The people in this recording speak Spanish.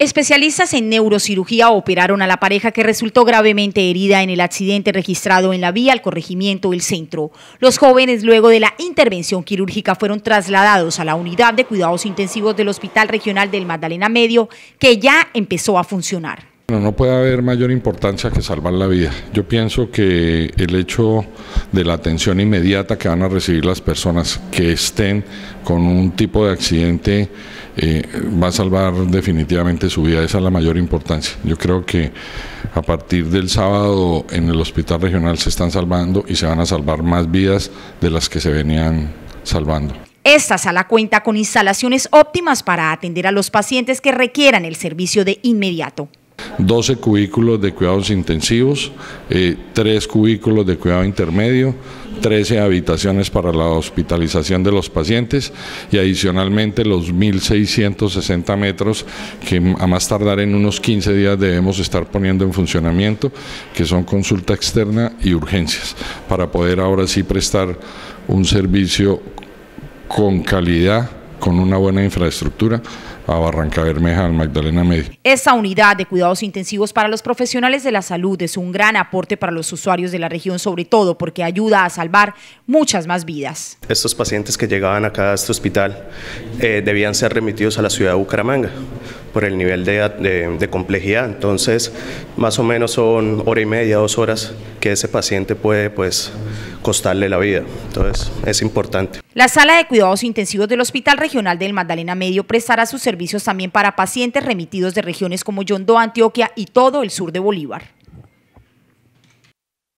Especialistas en neurocirugía operaron a la pareja que resultó gravemente herida en el accidente registrado en la vía al corregimiento del centro. Los jóvenes luego de la intervención quirúrgica fueron trasladados a la unidad de cuidados intensivos del Hospital Regional del Magdalena Medio, que ya empezó a funcionar no puede haber mayor importancia que salvar la vida. Yo pienso que el hecho de la atención inmediata que van a recibir las personas que estén con un tipo de accidente eh, va a salvar definitivamente su vida. Esa es la mayor importancia. Yo creo que a partir del sábado en el hospital regional se están salvando y se van a salvar más vidas de las que se venían salvando. Esta sala cuenta con instalaciones óptimas para atender a los pacientes que requieran el servicio de inmediato. 12 cubículos de cuidados intensivos, eh, 3 cubículos de cuidado intermedio, 13 habitaciones para la hospitalización de los pacientes y adicionalmente los 1.660 metros que a más tardar en unos 15 días debemos estar poniendo en funcionamiento, que son consulta externa y urgencias, para poder ahora sí prestar un servicio con calidad con una buena infraestructura a Barranca Bermeja, al Magdalena Medio. Esa unidad de cuidados intensivos para los profesionales de la salud es un gran aporte para los usuarios de la región, sobre todo porque ayuda a salvar muchas más vidas. Estos pacientes que llegaban acá a este hospital eh, debían ser remitidos a la ciudad de Bucaramanga por el nivel de, de, complejidad. Entonces, más o menos son hora y media, dos horas que ese paciente puede pues, costarle la vida. Entonces, es importante. La sala de cuidados intensivos del Hospital Regional del Magdalena Medio prestará sus servicios también para pacientes remitidos de regiones como Yondó, Antioquia y todo el sur de Bolívar.